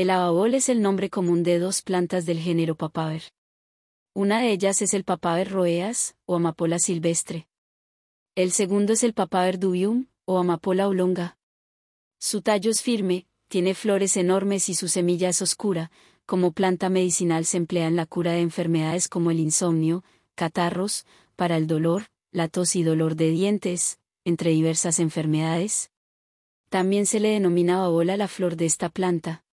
El ababol es el nombre común de dos plantas del género papaver. Una de ellas es el papaver roeas, o amapola silvestre. El segundo es el papaver dubium, o amapola olonga. Su tallo es firme, tiene flores enormes y su semilla es oscura, como planta medicinal se emplea en la cura de enfermedades como el insomnio, catarros, para el dolor, la tos y dolor de dientes, entre diversas enfermedades. También se le denomina ababola la flor de esta planta.